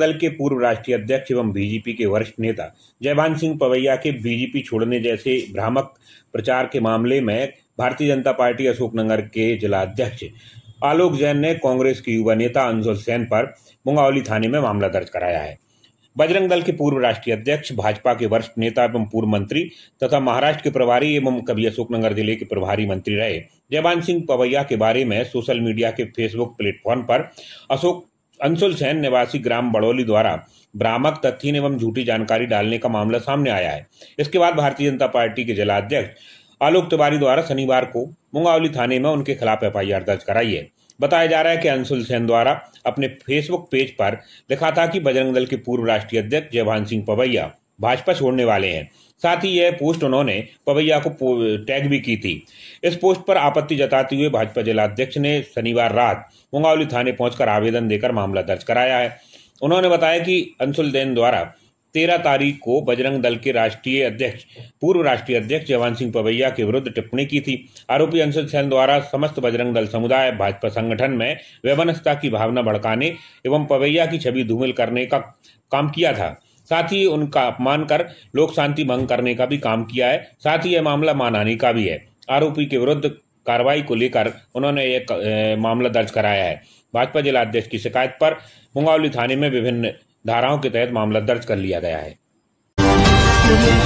दल के पूर्व राष्ट्रीय अध्यक्ष एवं बीजेपी के वरिष्ठ नेता जयभान सिंह पवैया के बीजेपी छोड़ने जैसे भ्रामक प्रचार के मामले में भारतीय जनता पार्टी अशोकनगर के जिलाध्यक्ष आलोक जैन ने कांग्रेस के युवा नेता अंजुल सैन पर मुंगावली थाने में मामला दर्ज कराया है बजरंग दल के पूर्व राष्ट्रीय अध्यक्ष भाजपा के वरिष्ठ नेता एवं पूर्व मंत्री तथा महाराष्ट्र के प्रभारी एवं कभी अशोकनगर जिले के प्रभारी मंत्री रहे जयवान सिंह पवैया के बारे में सोशल मीडिया के फेसबुक प्लेटफॉर्म पर अशोक अंशुल सैन निवासी ग्राम बड़ोली द्वारा भ्रामक तथ्य एवं झूठी जानकारी डालने का मामला सामने आया है इसके बाद भारतीय जनता पार्टी के जिलाध्यक्ष आलोक तिवारी द्वारा शनिवार को मुंगावली थाने में उनके खिलाफ एफ दर्ज कराई है बताया जा रहा है कि अंशुल सेन द्वारा अपने फेसबुक पेज पर लिखा था कि बजरंग दल के पूर्व राष्ट्रीय अध्यक्ष जयभान सिंह पवैया भाजपा छोड़ने वाले हैं साथ ही यह पोस्ट उन्होंने पवैया को टैग भी की थी इस पोस्ट पर आपत्ति जताते हुए भाजपा जिलाध्यक्ष ने शनिवार रात मुंगावली थाने पहुंचकर आवेदन देकर मामला दर्ज कराया है उन्होंने बताया कि अंशुल देन द्वारा तेरह तारीख को बजरंग दल के राष्ट्रीय अध्यक्ष पूर्व राष्ट्रीय अध्यक्ष जवान सिंह पवैया के विरुद्ध टिप्पणी की थी आरोपी अंशुल सेन द्वारा समस्त बजरंग दल समुदाय भाजपा संगठन में वेवनस्ता की भावना भड़काने एवं पवैया की छवि धूमिल करने का काम किया था साथ ही उनका अपमान कर लोक शांति भंग करने का भी काम किया है साथ ही यह मामला मानहानि का भी है आरोपी के विरुद्ध कार्रवाई को लेकर उन्होंने एक मामला दर्ज कराया है भाजपा जिला अध्यक्ष की शिकायत पर मुंगावली थाने में विभिन्न धाराओं के तहत मामला दर्ज कर लिया गया है